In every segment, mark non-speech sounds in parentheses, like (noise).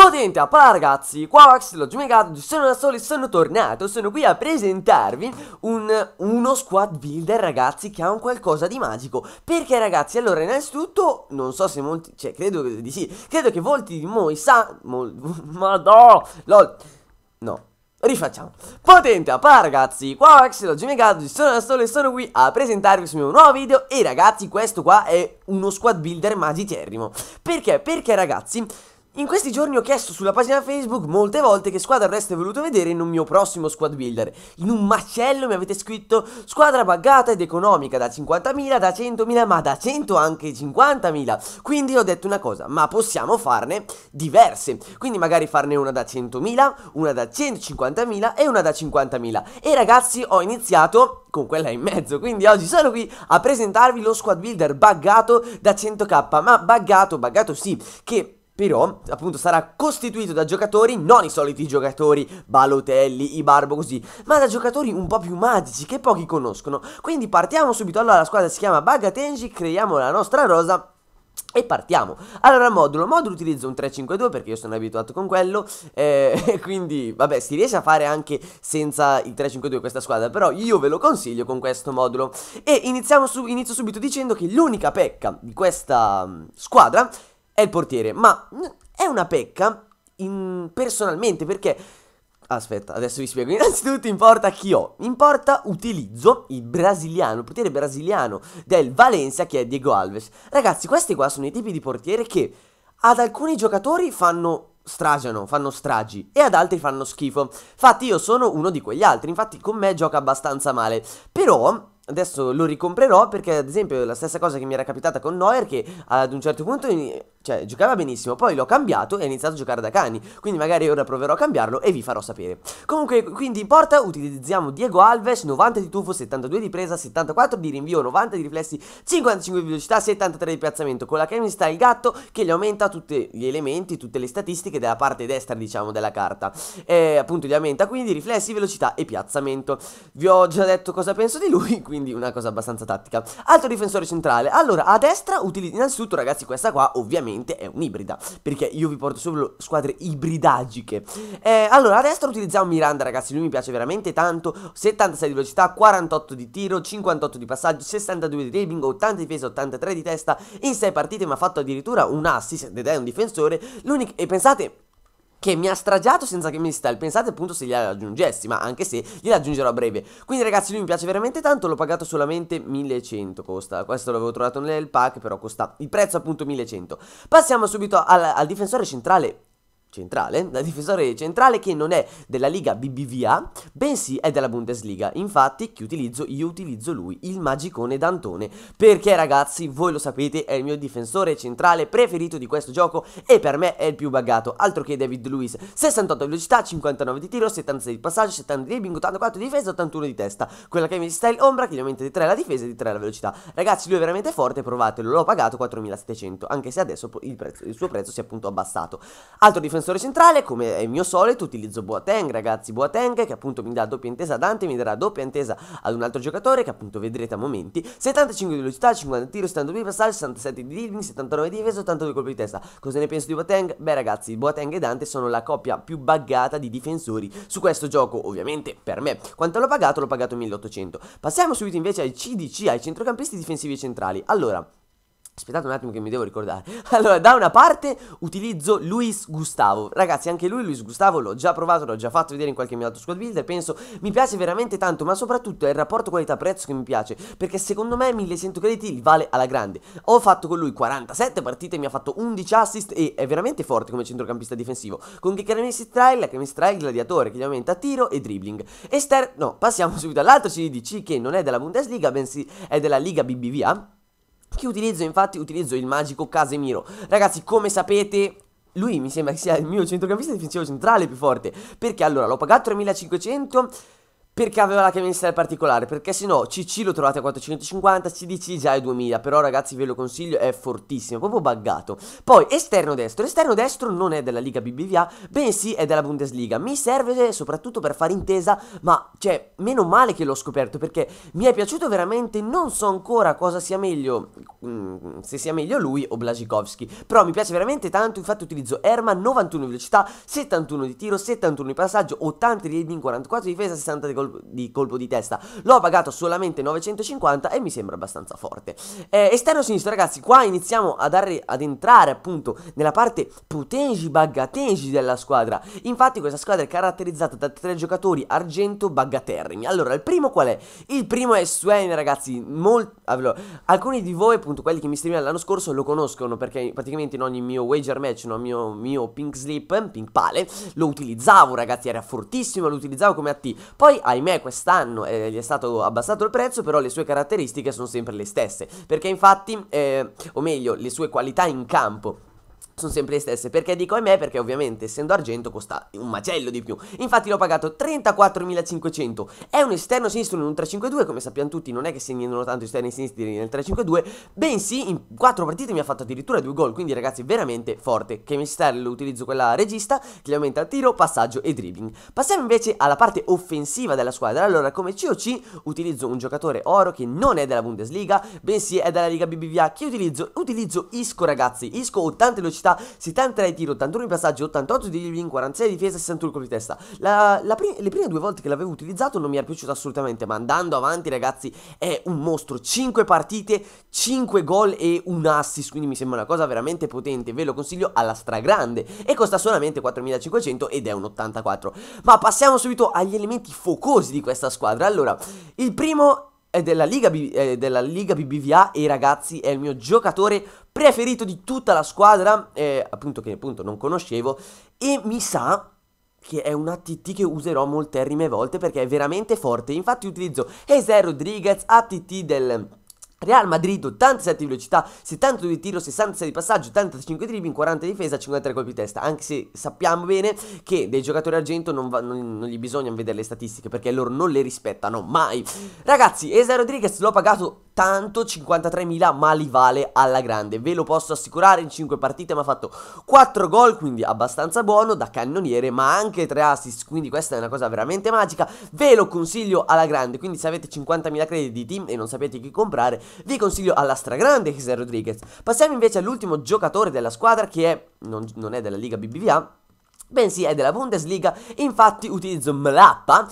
Potente a ragazzi, qua Max l'ho giocato, sono da soli, sono tornato, sono qui a presentarvi un, uno squad builder ragazzi che ha un qualcosa di magico Perché ragazzi, allora innanzitutto, non so se molti, cioè credo di sì, credo che molti di voi sa, mol, (laughs) madò, lol, no Rifacciamo Potente a ragazzi Qua Max l'ho Megato Sono da solo e sono qui a presentarvi sul mio nuovo video E ragazzi questo qua è uno squad builder magiterrimo Perché? Perché ragazzi in questi giorni ho chiesto sulla pagina Facebook molte volte che squadra avreste voluto vedere in un mio prossimo squad builder. In un macello mi avete scritto squadra buggata ed economica da 50.000, da 100.000, ma da 100 anche 50.000. Quindi ho detto una cosa, ma possiamo farne diverse. Quindi magari farne una da 100.000, una da 150.000 e una da 50.000. E ragazzi ho iniziato con quella in mezzo. Quindi oggi sono qui a presentarvi lo squad builder buggato da 100k, ma buggato, buggato sì, che però appunto sarà costituito da giocatori, non i soliti giocatori Balotelli, Ibarbo così, ma da giocatori un po' più magici che pochi conoscono. Quindi partiamo subito, allora la squadra si chiama Bagatenji, creiamo la nostra rosa e partiamo. Allora, modulo. Modulo utilizzo un 3-5-2 perché io sono abituato con quello. Eh, (laughs) quindi, vabbè, si riesce a fare anche senza il 3-5-2 questa squadra. Però io ve lo consiglio con questo modulo. E iniziamo su, inizio subito dicendo che l'unica pecca di questa mm, squadra è il portiere. Ma è una pecca in... personalmente perché... Aspetta, adesso vi spiego. (laughs) Innanzitutto importa chi ho. Importa utilizzo il brasiliano, il portiere brasiliano del Valencia che è Diego Alves. Ragazzi, questi qua sono i tipi di portiere che ad alcuni giocatori fanno stragiano, fanno stragi e ad altri fanno schifo. Infatti io sono uno di quegli altri, infatti con me gioca abbastanza male. Però adesso lo ricomprerò perché ad esempio la stessa cosa che mi era capitata con Neuer che ad un certo punto cioè, giocava benissimo, poi l'ho cambiato e ha iniziato a giocare da cani. Quindi magari ora proverò a cambiarlo e vi farò sapere. Comunque, quindi in porta utilizziamo Diego Alves, 90 di tuffo, 72 di presa, 74 di rinvio, 90 di riflessi, 55 di velocità, 73 di piazzamento. Con la Kevin sta il gatto che gli aumenta tutti gli elementi, tutte le statistiche della parte destra, diciamo, della carta. E appunto gli aumenta quindi riflessi, velocità e piazzamento. Vi ho già detto cosa penso di lui, (laughs) quindi una cosa abbastanza tattica. Altro difensore centrale. Allora, a destra utilizzo innanzitutto, ragazzi, questa qua, ovviamente ovviamente è un'ibrida, perché io vi porto solo squadre ibridagiche. Eh, allora, a destra utilizziamo Miranda, ragazzi, lui mi piace veramente tanto, 76 di velocità, 48 di tiro, 58 di passaggio, 62 di dribbling, 80 di difesa, 83 di testa, in 6 partite mi ha fatto addirittura un assist ed è un difensore, l'unico... e pensate che mi ha stragiato senza che mi stel. Pensate appunto se gliela aggiungessi, ma anche se gliela aggiungerò a breve. Quindi ragazzi, lui mi piace veramente tanto, l'ho pagato solamente 1100 costa. Questo l'avevo trovato nel pack, però costa il prezzo appunto 1100. Passiamo subito al, al difensore centrale centrale, da difensore centrale che non è della Liga BBVA, bensì è della Bundesliga. Infatti, chi utilizzo? Io utilizzo lui, il magicone D'Antone, perché ragazzi, voi lo sapete, è il mio difensore centrale preferito di questo gioco e per me è il più buggato, altro che David Luiz. 68 di velocità, 59 di tiro, 76 di passaggio, 70 di dribbling, 84 di difesa, 81 di testa. Quella che mi sta il ombra, che gli aumenta di 3 la difesa e di 3 la velocità. Ragazzi, lui è veramente forte, provatelo, l'ho pagato 4700, anche se adesso il, prezzo, il suo prezzo si è appunto abbassato. Altro difensore difensore centrale, come è il mio solito, utilizzo Boateng, ragazzi, Boateng che appunto mi dà doppia intesa a Dante, mi darà doppia intesa ad un altro giocatore che appunto vedrete a momenti, 75 di velocità, 50 tiro, 72 di passaggio, 67 di dribbling, 79 di difesa, 82 colpi di testa. Cosa ne penso di Boateng? Beh ragazzi, Boateng e Dante sono la coppia più buggata di difensori su questo gioco, ovviamente per me. Quanto l'ho pagato? L'ho pagato 1800. Passiamo subito invece ai CDC, ai centrocampisti difensivi centrali. Allora, Aspettate un attimo che mi devo ricordare. (laughs) Allora, da una parte utilizzo Luis Gustavo. Ragazzi, anche lui, Luis Gustavo, l'ho già provato, l'ho già fatto vedere in qualche mio altro squad builder. Penso mi piace veramente tanto, ma soprattutto è il rapporto qualità-prezzo che mi piace. Perché secondo me 1100 crediti vale alla grande. Ho fatto con lui 47 partite, mi ha fatto 11 assist e è veramente forte come centrocampista difensivo. Con che Cremissi Trail, Cremissi Trail, gladiatore, che gli aumenta tiro e dribbling. Ester, no, passiamo (laughs) subito all'altro CDC che non è della Bundesliga, bensì è della Liga BBVA che utilizzo infatti? Utilizzo il magico Casemiro Ragazzi come sapete lui mi sembra che sia il mio centrocampista difensivo centrale più forte Perché allora l'ho pagato 3500 perché aveva la credenziale particolare, perché se no CC lo trovate a 450, CDC già è 2000, però ragazzi ve lo consiglio, è fortissimo, proprio buggato. Poi esterno destro, esterno destro non è della Liga BBVA, bensì è della Bundesliga, mi serve soprattutto per fare intesa, ma cioè meno male che l'ho scoperto perché mi è piaciuto veramente, non so ancora cosa sia meglio, Mm, se sia meglio lui o Blazikowski. Però mi piace veramente tanto, infatti utilizzo Herman, 91 di velocità, 71 di tiro, 71 di passaggio, 80 di rating, 44 di difesa, 60 di colpo di, colpo di testa. L'ho pagato solamente 950 e mi sembra abbastanza forte. Eh, esterno sinistro ragazzi, qua iniziamo ad, ad entrare appunto nella parte potengi bagatengi della squadra. Infatti questa squadra è caratterizzata da tre giocatori argento bagaterrimi. Allora, il primo qual è? Il primo è Swain ragazzi, Mol allora, alcuni di voi appunto quelli che mi streamano l'anno scorso lo conoscono perché praticamente in ogni mio wager match, no, mio, mio pink slip, pink pale, lo utilizzavo ragazzi, era fortissimo, lo utilizzavo come AT. Poi ahimè quest'anno eh, gli è stato abbassato il prezzo, però le sue caratteristiche sono sempre le stesse, perché infatti, eh, o meglio, le sue qualità in campo sono sempre le stesse. Perché dico ahimè? Perché ovviamente essendo argento costa un macello di più. Infatti l'ho pagato 34.500. È un esterno sinistro in un 352 come sappiamo tutti, non è che segnano tanto esterni sinistri nel 352 bensì in 4 partite mi ha fatto addirittura 2 gol, quindi ragazzi veramente forte. Che mi lo utilizzo quella regista, che gli aumenta tiro, passaggio e dribbling. Passiamo invece alla parte offensiva della squadra. Allora, come COC utilizzo un giocatore oro che non è della Bundesliga, bensì è della Liga BBVA che utilizzo, utilizzo Isco ragazzi. Isco 80 velocità testa, 73 tiro, 81 di passaggio, 88 di dribbling, 46 di difesa e 61 colpi di testa. La, la pri le prime due volte che l'avevo utilizzato non mi era piaciuto assolutamente, ma andando avanti ragazzi è un mostro. 5 partite, 5 gol e un assist, quindi mi sembra una cosa veramente potente, ve lo consiglio alla stragrande. E costa solamente 4500 ed è un 84. Ma passiamo subito agli elementi focosi di questa squadra. Allora, il primo è eh, della, Liga, è eh, della Liga BBVA e ragazzi è il mio giocatore preferito di tutta la squadra, eh, appunto che appunto non conoscevo e mi sa che è un ATT che userò molterrime volte perché è veramente forte, infatti utilizzo Eze Rodriguez, ATT del Real Madrid 87 di velocità, 72 di tiro, 66 di passaggio, 85 dribbling, 40 di difesa, 53 colpi di testa. Anche se sappiamo bene che dei giocatori argento non, va, non, non gli bisogna vedere le statistiche perché loro non le rispettano mai. Ragazzi, Esa Rodriguez l'ho pagato tanto 53.000 ma li vale alla grande Ve lo posso assicurare in 5 partite mi ha fatto 4 gol quindi abbastanza buono da cannoniere ma anche 3 assist quindi questa è una cosa veramente magica Ve lo consiglio alla grande quindi se avete 50.000 crediti e non sapete chi comprare vi consiglio alla stragrande José Rodriguez Passiamo invece all'ultimo giocatore della squadra che è, non, non è della Liga BBVA bensì è della Bundesliga infatti utilizzo Mlappa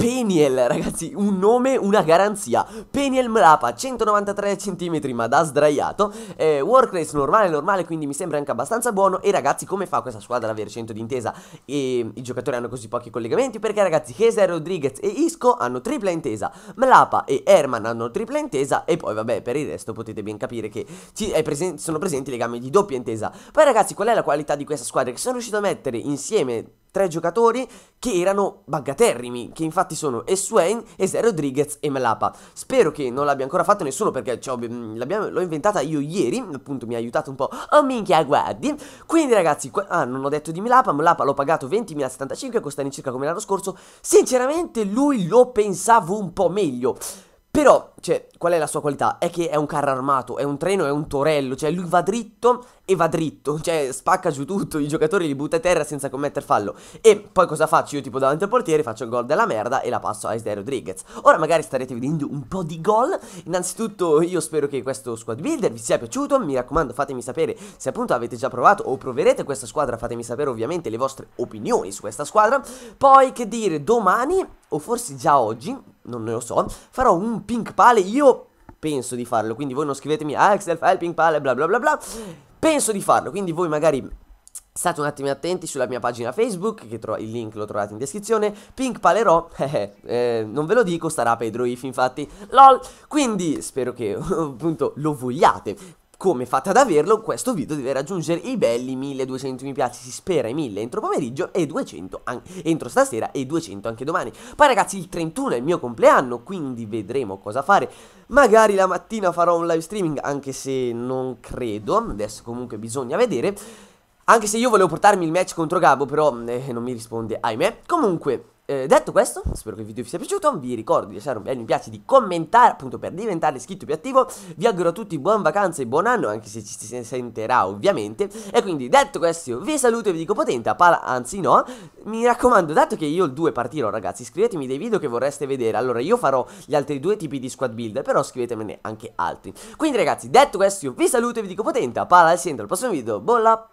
Peniel, ragazzi, un nome, una garanzia. Peniel Mrapa, 193 cm, ma da sdraiato. Eh, Warcrace normale, normale, quindi mi sembra anche abbastanza buono. E ragazzi, come fa questa squadra ad avere 100 di intesa E i giocatori hanno così pochi collegamenti? Perché ragazzi, Heser, Rodriguez e Isco hanno tripla intesa. Mlapa e Herman hanno tripla intesa. E poi, vabbè, per il resto potete ben capire che presen sono presenti legami di doppia intesa. Poi ragazzi, qual è la qualità di questa squadra? Che sono riuscito a mettere insieme tre giocatori che erano bagaterrimi, che infatti sono Eswain, Eze Rodriguez e Melapa. Spero che non l'abbia ancora fatto nessuno perché cioè, mm, l'ho inventata io ieri, appunto mi ha aiutato un po'. Oh minchia, guardi! Quindi ragazzi, ah, non ho detto di Melapa, Melapa l'ho pagato 20.075, costa in circa come l'anno scorso. Sinceramente lui lo pensavo un po' meglio. Però, cioè, qual è la sua qualità? È che è un carro armato, è un treno, è un torello, cioè lui va dritto e va dritto, cioè spacca giù tutto, i giocatori li butta a terra senza commettere fallo. E poi cosa faccio? Io tipo davanti al portiere faccio il gol della merda e la passo a Isdai Rodriguez. Ora magari starete vedendo un po' di gol, innanzitutto io spero che questo squad builder vi sia piaciuto, mi raccomando fatemi sapere se appunto avete già provato o proverete questa squadra, fatemi sapere ovviamente le vostre opinioni su questa squadra. Poi che dire, domani o forse già oggi non ne lo so, farò un pink pale, io penso di farlo, quindi voi non scrivetemi Axel ah, fai il pink pale bla bla bla bla, penso di farlo, quindi voi magari State un attimo attenti sulla mia pagina Facebook, che il link lo trovate in descrizione. Pink Palerò, (laughs) eh, eh, non ve lo dico, starà Pedro If infatti. LOL, quindi spero che (laughs) appunto lo vogliate come fate ad averlo, questo video deve raggiungere i belli 1200 mi piace, si spera i 1000 entro pomeriggio e 200 entro stasera e 200 anche domani. Poi ragazzi il 31 è il mio compleanno, quindi vedremo cosa fare. Magari la mattina farò un live streaming, anche se non credo, adesso comunque bisogna vedere. Anche se io volevo portarmi il match contro Gabo, però eh, non mi risponde, ahimè. Comunque, eh, detto questo, spero che il video vi sia piaciuto, vi ricordo di lasciare un bel mi piace, di commentare appunto per diventare iscritto più attivo, vi auguro a tutti buone vacanze e buon anno anche se ci si sentirà ovviamente e quindi detto questo vi saluto e vi dico potente, a pala, anzi no, mi raccomando dato che io il 2 partirò ragazzi scrivetemi dei video che vorreste vedere, allora io farò gli altri due tipi di squad builder però scrivetemene anche altri, quindi ragazzi detto questo vi saluto e vi dico potente, a pala, e sento al prossimo video, buon bolla!